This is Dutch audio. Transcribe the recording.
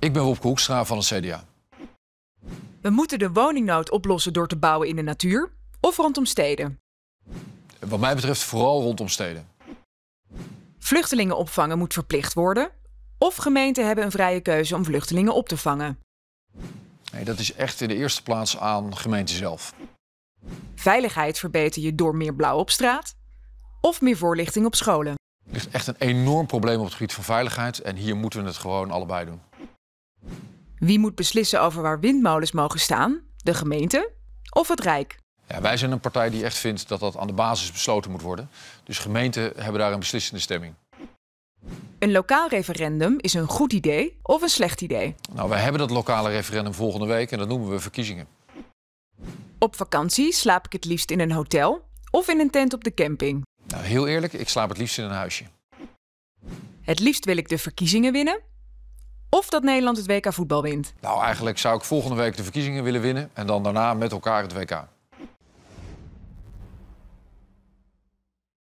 Ik ben Wopke Hoekstra van het CDA. We moeten de woningnood oplossen door te bouwen in de natuur of rondom steden. Wat mij betreft vooral rondom steden. Vluchtelingen opvangen moet verplicht worden. Of gemeenten hebben een vrije keuze om vluchtelingen op te vangen. Nee, dat is echt in de eerste plaats aan gemeenten zelf. Veiligheid verbeter je door meer blauw op straat of meer voorlichting op scholen. Er is echt een enorm probleem op het gebied van veiligheid en hier moeten we het gewoon allebei doen. Wie moet beslissen over waar windmolens mogen staan? De gemeente of het Rijk? Ja, wij zijn een partij die echt vindt dat dat aan de basis besloten moet worden. Dus gemeenten hebben daar een beslissende stemming. Een lokaal referendum is een goed idee of een slecht idee? Nou, wij hebben dat lokale referendum volgende week en dat noemen we verkiezingen. Op vakantie slaap ik het liefst in een hotel of in een tent op de camping. Nou, heel eerlijk, ik slaap het liefst in een huisje. Het liefst wil ik de verkiezingen winnen of dat Nederland het WK voetbal wint? Nou, eigenlijk zou ik volgende week de verkiezingen willen winnen en dan daarna met elkaar het WK.